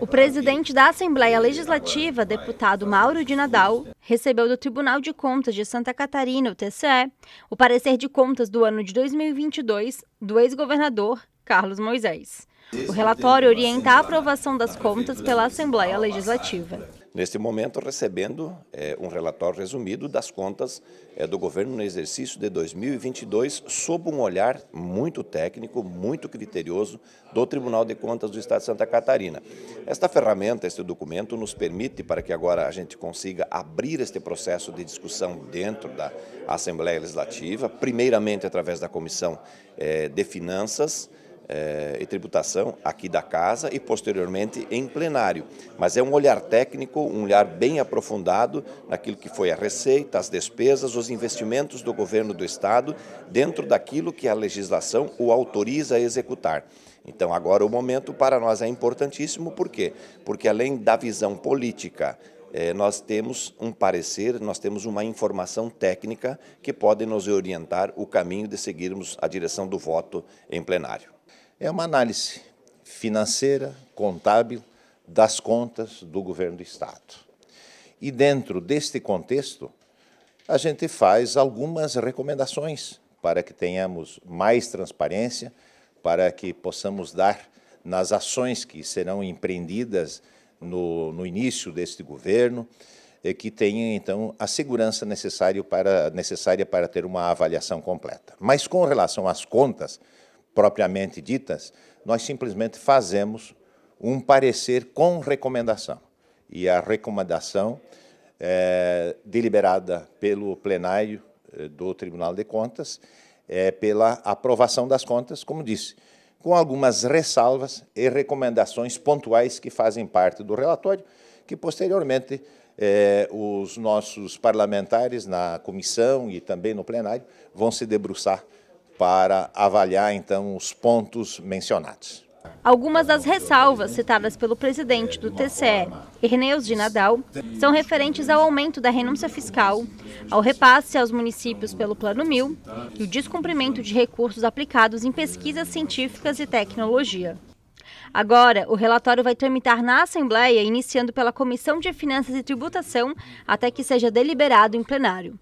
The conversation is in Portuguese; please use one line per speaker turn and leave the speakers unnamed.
O presidente da Assembleia Legislativa, deputado Mauro de Nadal, recebeu do Tribunal de Contas de Santa Catarina, o TCE, o parecer de contas do ano de 2022 do ex-governador Carlos Moisés. O relatório orienta a aprovação das contas pela Assembleia Legislativa.
Neste momento, recebendo é, um relatório resumido das contas é, do governo no exercício de 2022, sob um olhar muito técnico, muito criterioso do Tribunal de Contas do Estado de Santa Catarina. Esta ferramenta, este documento, nos permite, para que agora a gente consiga abrir este processo de discussão dentro da Assembleia Legislativa, primeiramente através da Comissão é, de Finanças. Eh, e tributação aqui da casa e posteriormente em plenário. Mas é um olhar técnico, um olhar bem aprofundado naquilo que foi a receita, as despesas, os investimentos do governo do Estado dentro daquilo que a legislação o autoriza a executar. Então, agora o momento para nós é importantíssimo, por quê? Porque além da visão política, eh, nós temos um parecer, nós temos uma informação técnica que pode nos orientar o caminho de seguirmos a direção do voto em plenário é uma análise financeira, contábil,
das contas do governo do Estado. E dentro deste contexto, a gente faz algumas recomendações para que tenhamos mais transparência, para que possamos dar nas ações que serão empreendidas no, no início deste governo, que tenha, então, a segurança necessária para, necessária para ter uma avaliação completa. Mas com relação às contas, propriamente ditas, nós simplesmente fazemos um parecer com recomendação. E a recomendação é deliberada pelo plenário é, do Tribunal de Contas é pela aprovação das contas, como disse, com algumas ressalvas e recomendações pontuais que fazem parte do relatório, que posteriormente é, os nossos parlamentares na comissão e também no plenário vão se debruçar para avaliar então os pontos mencionados.
Algumas das ressalvas citadas pelo presidente do TCE, Irneus de Nadal, são referentes ao aumento da renúncia fiscal, ao repasse aos municípios pelo Plano Mil e o descumprimento de recursos aplicados em pesquisas científicas e tecnologia. Agora, o relatório vai tramitar na Assembleia, iniciando pela Comissão de Finanças e Tributação, até que seja deliberado em plenário.